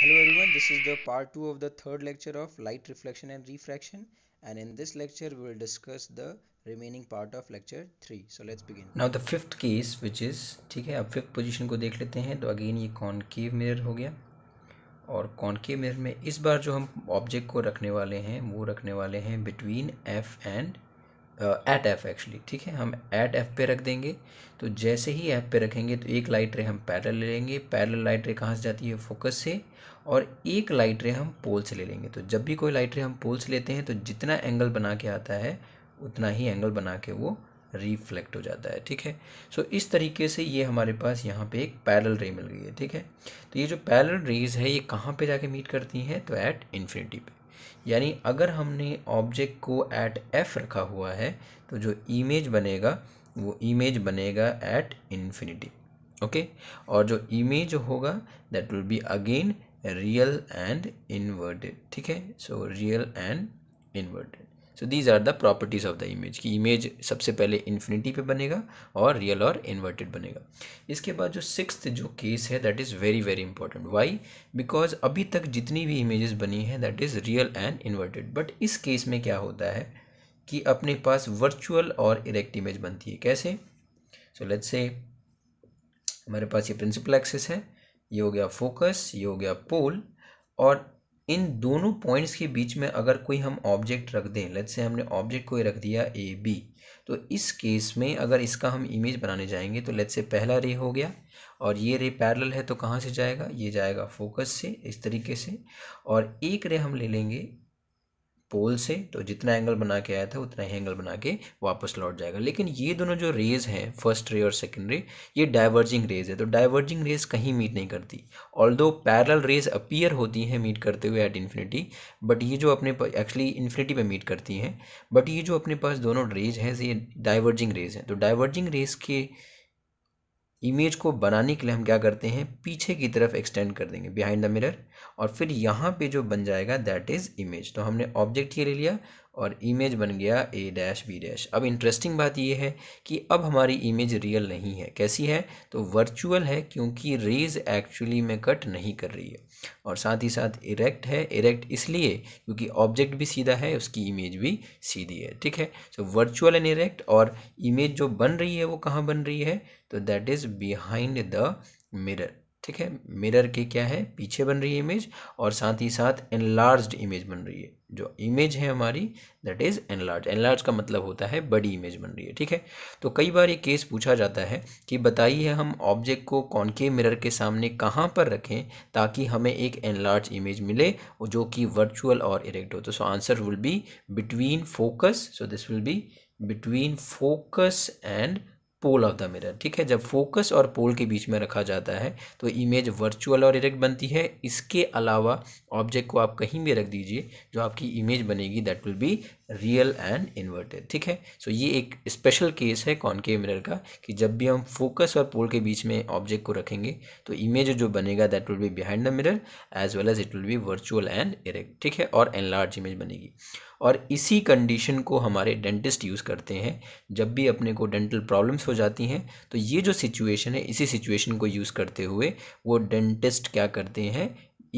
Hello everyone, this is the part 2 of the third lecture of light reflection and refraction and in this lecture we will discuss the remaining part of lecture 3. So let's begin. Now the fifth case which is ठीक है अब fifth position को देख लेते हैं तो again ये concave mirror हो गया और concave mirror में इस बार जो हम object को रखने वाले हैं वो रखने वाले हैं between F and at F actually ठीक है हम एट एफ पे रख देंगे तो जैसे ही एफ पे रखेंगे तो एक लाइट रे हम पैरल ले लेंगे पैरल लाइट रे कहाँ से जाती है फोकस से और एक लाइट रे हम पोल से ले लेंगे तो जब भी कोई लाइट रे हम पोल से लेते हैं तो जितना एंगल बना के आता है उतना ही एंगल बना के वो रिफ्लेक्ट हो जाता है ठीक है सो इस तरीके से ये हमारे पास यहाँ पे एक पैरल रे मिल गई है ठीक है तो ये जो पैरल रेज है ये कहाँ पे जाके मीट करती हैं तो एट इन्फिनिटी पे यानी अगर हमने ऑब्जेक्ट को एट एफ रखा हुआ है तो जो इमेज बनेगा वो इमेज बनेगा एट इन्फिनिटी ओके और जो इमेज होगा that will be again real and inverted ठीक है so real and inverted so these are the properties of the image कि इमेज सबसे पहले इन्फिनिटी पे बनेगा और रियल और इन्वर्टेड बनेगा इसके बाद जो सिक्स जो केस है that is very very important why because अभी तक जितनी भी इमेजेस बनी हैं that is real and inverted but इस केस में क्या होता है कि अपने पास वर्चुअल और इरेक्ट इमेज बनती है कैसे सो लेट्स से हमारे पास ये प्रिंसिपल एक्सेस है ये हो गया फोकस ये हो गया पोल और इन दोनों पॉइंट्स के बीच में अगर कोई हम ऑब्जेक्ट रख दें लेट से हमने ऑब्जेक्ट कोई रख दिया ए बी तो इस केस में अगर इसका हम इमेज बनाने जाएंगे तो लेट से पहला रे हो गया और ये रे पैरेलल है तो कहाँ से जाएगा ये जाएगा फोकस से इस तरीके से और एक रे हम ले लेंगे पोल से तो जितना एंगल बना के आया था उतना ही एंगल बना के वापस लौट जाएगा लेकिन ये दोनों जो रेज हैं फर्स्ट रे और सेकेंड रे ये डाइवर्जिंग रेज है तो डाइवर्जिंग रेज कहीं मीट नहीं करती ऑल दो पैरल रेज अपीयर होती हैं मीट करते हुए एट इन्फिनिटी बट ये जो अपने एक्चुअली इन्फिनिटी पर मीट करती हैं बट ये जो अपने पास दोनों रेज हैं ये डाइवर्जिंग रेज हैं तो डाइवर्जिंग रेज के इमेज को बनाने के लिए हम क्या करते हैं पीछे की तरफ एक्सटेंड कर देंगे बिहाइंड द मिरर और फिर यहाँ पे जो बन जाएगा दैट इज़ इमेज तो हमने ऑब्जेक्ट ये ले लिया और इमेज बन गया ए डैश बी डैश अब इंटरेस्टिंग बात यह है कि अब हमारी इमेज रियल नहीं है कैसी है तो वर्चुअल है क्योंकि रेज एक्चुअली में कट नहीं कर रही है और साथ ही साथ इरेक्ट है इरेक्ट इसलिए क्योंकि ऑब्जेक्ट भी सीधा है उसकी इमेज भी सीधी है ठीक है सो वर्चुअल एंड इरेक्ट और इमेज जो बन रही है वो कहाँ बन रही है तो that is behind the mirror ठीक है मिरर के क्या है पीछे बन रही है इमेज और साथ ही साथ एनलार्ज्ड इमेज बन रही है जो इमेज है हमारी दैट इज़ एनलार्ज एनलार्ज का मतलब होता है बड़ी इमेज बन रही है ठीक है तो कई बार ये केस पूछा जाता है कि बताइए हम ऑब्जेक्ट को कॉनकेव मिरर के सामने कहाँ पर रखें ताकि हमें एक एनलार्ज इमेज मिले जो कि वर्चुअल और इरेक्ट हो तो so answer will be between focus so this will be between focus and pole of the mirror ठीक है जब फोकस और पोल के बीच में रखा जाता है तो इमेज वर्चुअल और इरेक्ट बनती है इसके अलावा ऑब्जेक्ट को आप कहीं भी रख दीजिए जो आपकी इमेज बनेगी that will be real and inverted ठीक है सो so, ये एक स्पेशल केस है कॉनकेव मिरर का कि जब भी हम फोकस और पोल के बीच में ऑब्जेक्ट को रखेंगे तो इमेज जो बनेगा that will be behind the mirror as well as it will be virtual and erect ठीक है और एनलार्ज इमेज बनेगी और इसी कंडीशन को हमारे डेंटिस्ट यूज़ करते हैं जब भी अपने को डेंटल प्रॉब्लम्स हो जाती हैं तो ये जो सिचुएशन है इसी सिचुएशन को यूज़ करते हुए वो डेंटिस्ट क्या करते हैं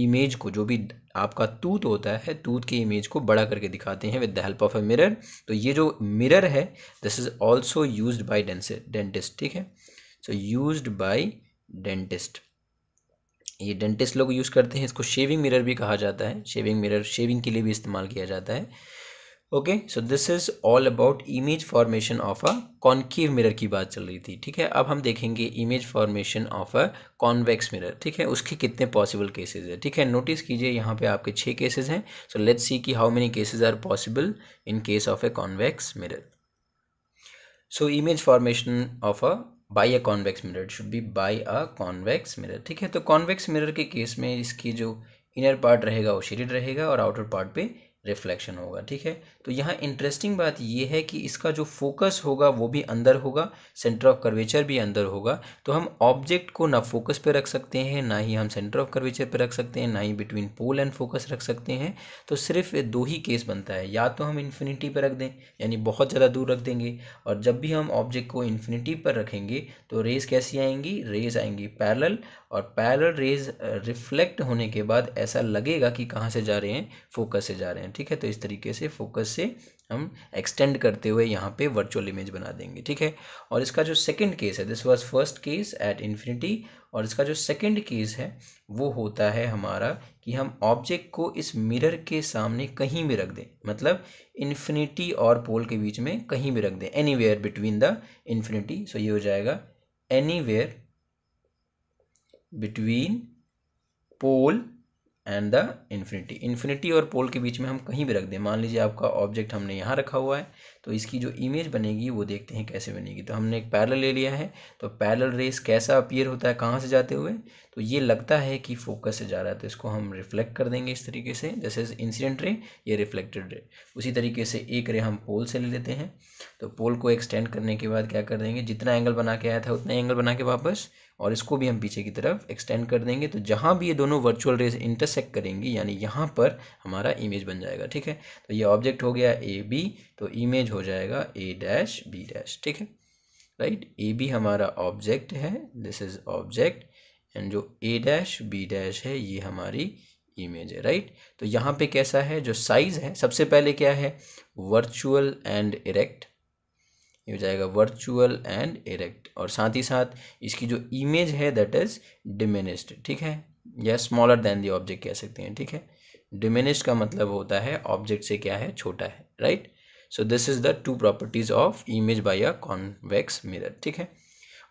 इमेज को जो भी आपका तूत होता है तूत की इमेज को बड़ा करके दिखाते हैं with the help of a mirror तो ये जो मिरर है this is also use by dentist ठीक है सो यूज बाई डेंटिस्ट ये डेंटिस्ट लोग यूज़ करते हैं इसको शेविंग मिरर भी कहा जाता है शेविंग मिरर शेविंग के लिए भी इस्तेमाल किया जाता है okay so this is all about image formation of a concave mirror की बात चल रही थी ठीक है अब हम देखेंगे image formation of a convex mirror ठीक है उसके कितने पॉसिबल केसेज है ठीक है नोटिस कीजिए यहाँ पे आपके छः केसेज हैं सो लेट्स सी कि how many cases are possible in case of a convex mirror so image formation of a by a convex mirror should be by a convex mirror ठीक है तो कॉन्वेक्स मिरर के case में इसकी जो inner part रहेगा वो shaded रहेगा और आउटर पार्ट पे रिफ्लेक्शन होगा ठीक है तो यहाँ इंटरेस्टिंग बात यह है कि इसका जो फोकस होगा वो भी अंदर होगा सेंटर ऑफ कर्वेचर भी अंदर होगा तो हम ऑब्जेक्ट को ना फोकस पे रख सकते हैं ना ही हम सेंटर ऑफ कर्वेचर पे रख सकते हैं ना ही बिटवीन पोल एंड फोकस रख सकते हैं तो सिर्फ दो ही केस बनता है या तो हम इन्फिनिटी पर रख दें यानी बहुत ज़्यादा दूर रख देंगे और जब भी हम ऑब्जेक्ट को इन्फिनिटी पर रखेंगे तो रेस कैसी आएंगी रेस आएंगी पैरल और पैरल रेज रिफ्लेक्ट होने के बाद ऐसा लगेगा कि कहाँ से जा रहे हैं फोकस से जा रहे हैं ठीक है तो इस तरीके से फोकस से हम एक्सटेंड करते हुए यहाँ पे वर्चुअल इमेज बना देंगे ठीक है और इसका जो सेकंड केस है this was first case at infinity और इसका जो सेकंड केस है वो होता है हमारा कि हम ऑब्जेक्ट को इस मिरर के सामने कहीं भी रख दें मतलब इन्फिनिटी और पोल के बीच में कहीं भी रख दें any between the infinity so ये हो जाएगा any between pole and the infinity infinity और पोल के बीच में हम कहीं भी रख दें मान लीजिए आपका ऑब्जेक्ट हमने यहाँ रखा हुआ है तो इसकी जो इमेज बनेगी वो देखते हैं कैसे बनेगी तो हमने एक पैरल ले लिया है तो पैरल रेस कैसा अपीयर होता है कहाँ से जाते हुए तो ये लगता है कि फोकस से जा रहा है तो इसको हम रिफ्लेक्ट कर देंगे इस तरीके से जैसे इंसिडेंट रे ये रिफ्लेक्टेड रे उसी तरीके से एक रे हम पोल से ले लेते हैं तो पोल को एक्सटेंड करने के बाद क्या कर देंगे जितना एंगल बना के आया था उतना एंगल बना के वापस और इसको भी हम पीछे की तरफ एक्सटेंड कर देंगे तो जहाँ भी ये दोनों वर्चुअल रेज इंटरसेक्ट करेंगी यानी यहाँ पर हमारा इमेज बन जाएगा ठीक है तो ये ऑब्जेक्ट हो गया ए बी तो इमेज हो जाएगा ए डैश बी डैश ठीक है राइट ए बी हमारा ऑब्जेक्ट है दिस इज ऑब्जेक्ट एंड जो ए डैश बी डैश है ये हमारी इमेज है राइट तो यहाँ पे कैसा है जो साइज़ है सबसे पहले क्या है वर्चुअल एंड इरेक्ट ये हो जाएगा वर्चुअल एंड इरेक्ट और साथ ही साथ इसकी जो इमेज है दैट इज डिमिनिस्ड ठीक है या स्मॉलर देन दी ऑब्जेक्ट कह सकते हैं ठीक है डिमिनिस्ड का मतलब होता है ऑब्जेक्ट से क्या है छोटा है right so this is the two properties of image by a convex mirror ठीक है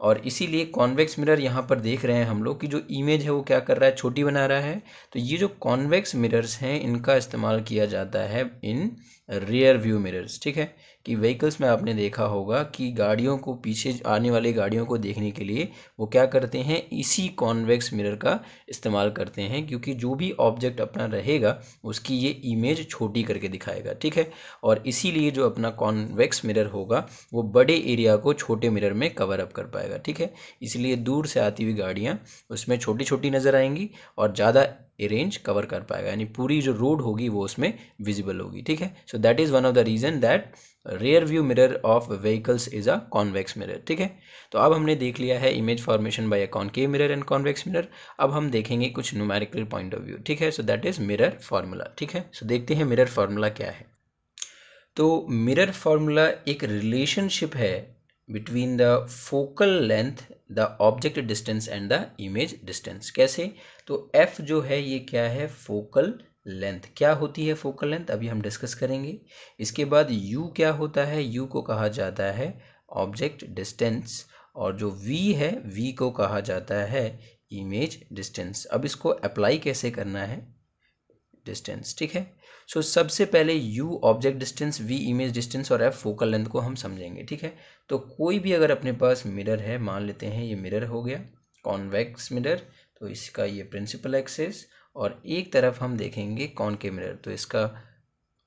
और इसीलिए कॉन्वेक्स मिरर यहाँ पर देख रहे हैं हम लोग कि जो इमेज है वो क्या कर रहा है छोटी बना रहा है तो ये जो कॉन्वेक्स मिरर्स हैं इनका इस्तेमाल किया जाता है इन रियर व्यू मिरर्स ठीक है कि व्हीकल्स में आपने देखा होगा कि गाड़ियों को पीछे आने वाली गाड़ियों को देखने के लिए वो क्या करते हैं इसी कॉन्वेक्स मिरर का इस्तेमाल करते हैं क्योंकि जो भी ऑब्जेक्ट अपना रहेगा उसकी ये इमेज छोटी करके दिखाएगा ठीक है और इसीलिए जो अपना कॉन्वेक्स मिरर होगा वो बड़े एरिया को छोटे मिरर में कवर अप कर पाएगा जाएगा ठीक है इसलिए दूर से आती हुई गाड़ियाँ उसमें छोटी छोटी नज़र आएंगी और ज़्यादा रेंज कवर कर पाएगा यानी पूरी जो रोड होगी वो उसमें विजिबल होगी ठीक है so that is one of the reason that rear view mirror of vehicles is a convex mirror ठीक है तो अब हमने देख लिया है image formation by a concave mirror and convex mirror अब हम देखेंगे कुछ न्यूमेरिकल पॉइंट ऑफ व्यू ठीक है so that is mirror formula ठीक है सो so, देखते हैं मिरर फार्मूला क्या है तो मिरर फार्मूला एक रिलेशनशिप है between the focal length the object distance and the image distance कैसे तो एफ जो है ये क्या है फोकल लेंथ क्या होती है फोकल लेंथ अभी हम डिस्कस करेंगे इसके बाद यू क्या होता है यू को कहा जाता है ऑब्जेक्ट डिस्टेंस और जो वी है वी को कहा जाता है इमेज डिस्टेंस अब इसको अप्लाई कैसे करना है डिस्टेंस ठीक है सो so, सबसे पहले u object distance v image distance और f फोकल लेंथ को हम समझेंगे ठीक है तो कोई भी अगर अपने पास मिरर है मान लेते हैं ये मिरर हो गया कॉन्वेक्स मिरर तो इसका ये प्रिंसिपल एक्सेस और एक तरफ हम देखेंगे कौन के मिरर तो इसका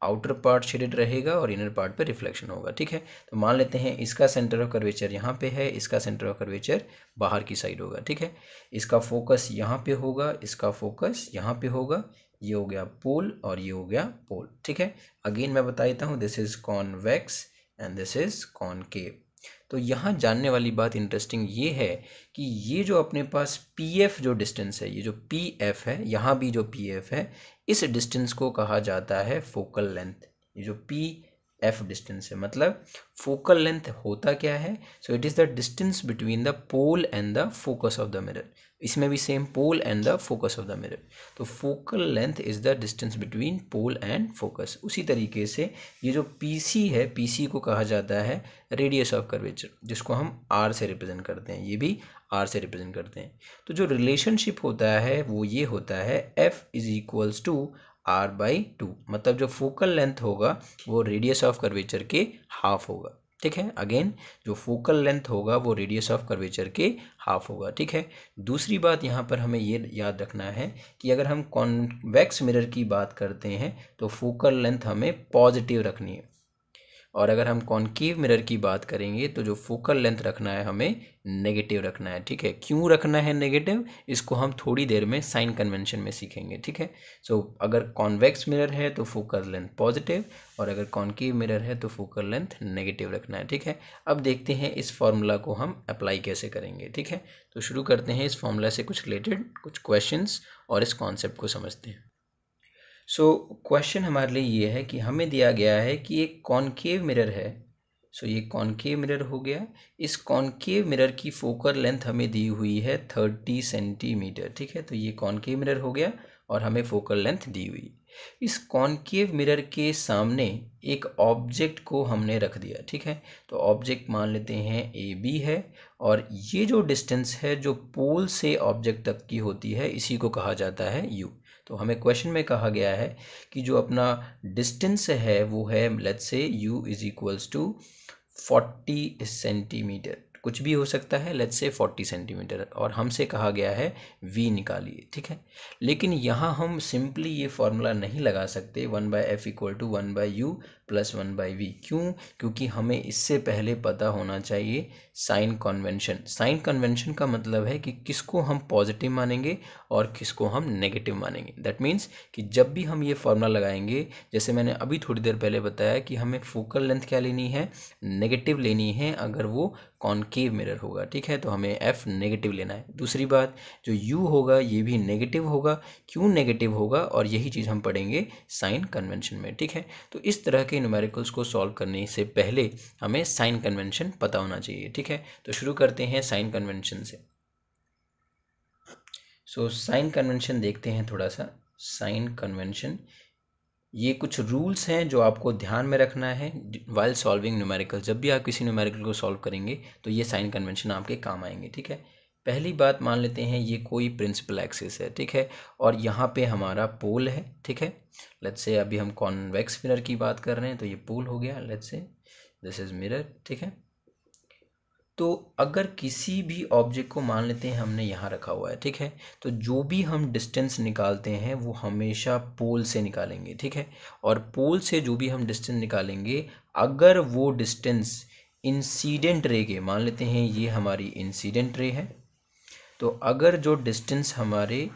आउटर पार्ट शेडेड रहेगा और इनर पार्ट पे रिफ्लेक्शन होगा ठीक है तो मान लेते हैं इसका सेंटर ऑफ कर्वेचर यहाँ पे है इसका सेंटर ऑफ कर्वेचर बाहर की साइड होगा ठीक है इसका फोकस यहाँ पे होगा इसका फोकस यहाँ पे होगा ये हो गया पोल और ये हो गया पोल ठीक है अगेन मैं बता देता हूँ this is convex and this is concave तो यहाँ जानने वाली बात इंटरेस्टिंग ये है कि ये जो अपने पास पी एफ जो डिस्टेंस है ये जो पी एफ है यहाँ भी जो पी एफ है इस डिस्टेंस को कहा जाता है फोकल लेंथ ये जो पी एफ डिस्टेंस है मतलब फोकल लेंथ होता क्या है so it is the distance between the pole and the focus of the mirror इसमें भी same pole and the focus of the mirror तो focal length is the distance between pole and focus उसी तरीके से ये जो P है P को कहा जाता है रेडियस ऑफ कर्वेचर जिसको हम आर से रिप्रेजेंट करते हैं ये भी आर से रिप्रेजेंट करते हैं तो जो रिलेशनशिप होता है वो ये होता है F is equals to R by two मतलब जो फोकल लेंथ होगा वो रेडियस ऑफ कर्वेचर के हाफ होगा ठीक है अगेन जो फोकल लेंथ होगा वो रेडियस ऑफ कर्वेचर के हाफ होगा ठीक है दूसरी बात यहाँ पर हमें ये याद रखना है कि अगर हम कॉन्वेक्स मिरर की बात करते हैं तो फोकल लेंथ हमें पॉजिटिव रखनी है और अगर हम कॉन्केव मिरर की बात करेंगे तो जो फोकल लेंथ रखना है हमें नेगेटिव रखना है ठीक है क्यों रखना है नेगेटिव इसको हम थोड़ी देर में साइन कन्वेंशन में सीखेंगे ठीक है सो so, अगर कॉन्वेक्स मिरर है तो फोकल लेंथ पॉजिटिव और अगर कॉन्केव मिरर है तो फोकल लेंथ नेगेटिव रखना है ठीक है अब देखते हैं इस फॉर्मूला को हम अप्लाई कैसे करेंगे ठीक है तो शुरू करते हैं इस फॉर्मूला से कुछ रिलेटेड कुछ क्वेश्चन और इस कॉन्सेप्ट को समझते हैं सो so, क्वेश्चन हमारे लिए ये है कि हमें दिया गया है कि एक कॉन्केव मिरर है सो so, ये कॉन्केव मिरर हो गया इस कॉनकेव मिरर की फोकल लेंथ हमें दी हुई है थर्टी सेंटीमीटर ठीक है तो ये कॉन्केव मिरर हो गया और हमें फोकल लेंथ दी हुई इस कॉनकेव मिरर के सामने एक ऑब्जेक्ट को हमने रख दिया ठीक है तो ऑब्जेक्ट मान लेते हैं ए बी है और ये जो डिस्टेंस है जो पोल से ऑब्जेक्ट तक की होती है इसी को कहा जाता है यू तो हमें क्वेश्चन में कहा गया है कि जो अपना डिस्टेंस है वो है let's say u is equals to forty centimetre कुछ भी हो सकता है लेट्स से फोर्टी सेंटीमीटर और हमसे कहा गया है वी निकालिए ठीक है लेकिन यहाँ हम सिंपली ये फॉर्मूला नहीं लगा सकते one by F equal to one by u plus one by v क्यों क्योंकि हमें इससे पहले पता होना चाहिए साइन कॉन्वेंशन साइन कन्वेंशन का मतलब है कि किसको हम पॉजिटिव मानेंगे और किसको हम नेगेटिव मानेंगे दैट मीन्स कि जब भी हम ये फॉर्मूला लगाएंगे जैसे मैंने अभी थोड़ी देर पहले बताया कि हमें फोकल लेंथ क्या लेनी है नेगेटिव लेनी है अगर वो कॉन्केव मिरर होगा ठीक है तो हमें एफ नेगेटिव लेना है दूसरी बात जो यू होगा ये भी नेगेटिव होगा क्यों नेगेटिव होगा और यही चीज़ हम पढ़ेंगे साइन कन्वेंशन में ठीक है तो इस तरह के के न्यूमेरिकल्स को सॉल्व करने से पहले हमें साइन कन्वेंशन पता होना चाहिए ठीक है तो शुरू करते हैं साइन कन्वेंशन से सो साइन कन्वेंशन देखते हैं थोड़ा सा साइन कन्वेंशन ये कुछ रूल्स हैं जो आपको ध्यान में रखना है वाइल सॉल्विंग न्यूमेरिकल जब भी आप किसी न्यूमेरिकल को सॉल्व करेंगे तो ये साइन कन्वेंशन आपके काम आएंगे ठीक है पहली बात मान लेते हैं ये कोई प्रिंसिपल एक्सिस है ठीक है और यहाँ पे हमारा पोल है ठीक है लेट्स से अभी हम कॉन्वेक्स मिरर की बात कर रहे हैं तो ये पोल हो गया let's say this is mirror ठीक है तो अगर किसी भी ऑब्जेक्ट को मान लेते हैं हमने यहाँ रखा हुआ है ठीक है तो जो भी हम डिस्टेंस निकालते हैं वो हमेशा पोल से निकालेंगे ठीक है और पोल से जो भी हम डिस्टेंस निकालेंगे अगर वो डिस्टेंस इंसीडेंट रे के मान लेते हैं ये हमारी इंसीडेंट रे है तो अगर जो डिस्टेंस हमारे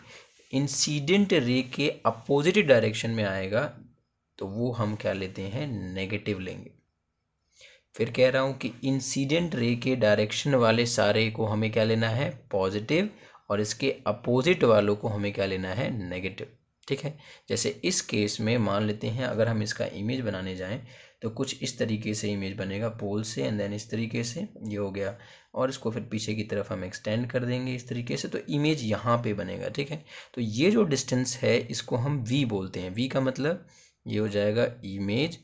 इंसीडेंट रे के अपोजिट डायरेक्शन में आएगा तो वो हम क्या लेते हैं नेगेटिव लेंगे फिर कह रहा हूँ कि इंसीडेंट रे के डायरेक्शन वाले सारे को हमें क्या लेना है पॉजिटिव और इसके अपोजिट वालों को हमें क्या लेना है नेगेटिव ठीक है जैसे इस केस में मान लेते हैं अगर हम इसका इमेज बनाने जाएं तो कुछ इस तरीके से इमेज बनेगा पोल से एंड देन इस तरीके से ये हो गया और इसको फिर पीछे की तरफ हम एक्सटेंड कर देंगे इस तरीके से तो इमेज यहाँ पे बनेगा ठीक है तो ये जो डिस्टेंस है इसको हम वी बोलते हैं वी का मतलब ये हो जाएगा इमेज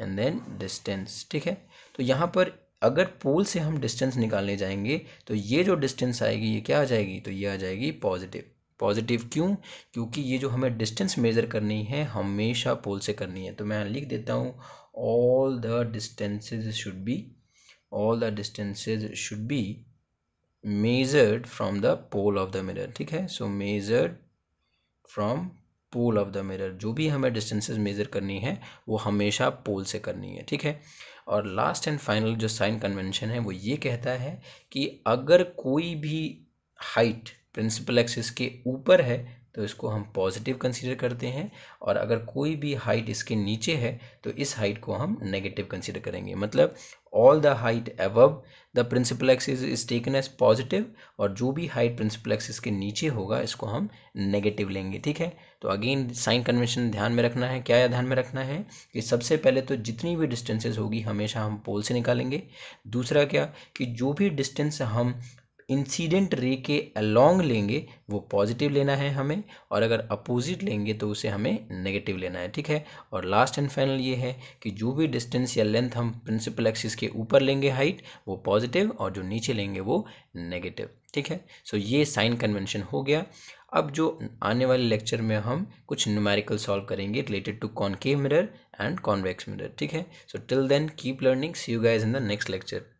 एंड देन डिस्टेंस ठीक है तो यहाँ पर अगर पोल से हम डिस्टेंस निकालने जाएंगे तो ये जो डिस्टेंस आएगी ये क्या आ जाएगी तो ये आ जाएगी पॉजिटिव पॉजिटिव क्यों क्योंकि ये जो हमें डिस्टेंस मेज़र करनी है हमेशा पोल से करनी है तो मैं लिख देता हूँ all the distances should be all the distances should be measured from the pole of the mirror ठीक है so measured from pole of the mirror जो भी हमें distances measure करनी है वो हमेशा pole से करनी है ठीक है और last and final जो sign convention है वो ये कहता है कि अगर कोई भी height principal axis के ऊपर है तो इसको हम पॉजिटिव कंसीडर करते हैं और अगर कोई भी हाइट इसके नीचे है तो इस हाइट को हम नेगेटिव कंसीडर करेंगे मतलब all the height above the principal axis is taken as positive और जो भी हाइट प्रिंसिपल एक्सिस के नीचे होगा इसको हम नेगेटिव लेंगे ठीक है तो अगेन साइन कन्वेंशन ध्यान में रखना है क्या ध्यान में रखना है कि सबसे पहले तो जितनी भी डिस्टेंसेज होगी हमेशा हम पोल से निकालेंगे दूसरा क्या कि जो भी डिस्टेंस हम इंसिडेंट रे के अलोंग लेंगे वो पॉजिटिव लेना है हमें और अगर अपोजिट लेंगे तो उसे हमें नेगेटिव लेना है ठीक है और लास्ट एंड फाइनल ये है कि जो भी डिस्टेंस या लेंथ हम प्रिंसिपल एक्सिस के ऊपर लेंगे हाइट वो पॉजिटिव और जो नीचे लेंगे वो नेगेटिव ठीक है सो ये साइन कन्वेंशन हो गया अब जो आने वाले लेक्चर में हम कुछ न्यूमेरिकल सॉल्व करेंगे related to concave mirror and convex mirror ठीक है so till then keep learning see you guys in the next lecture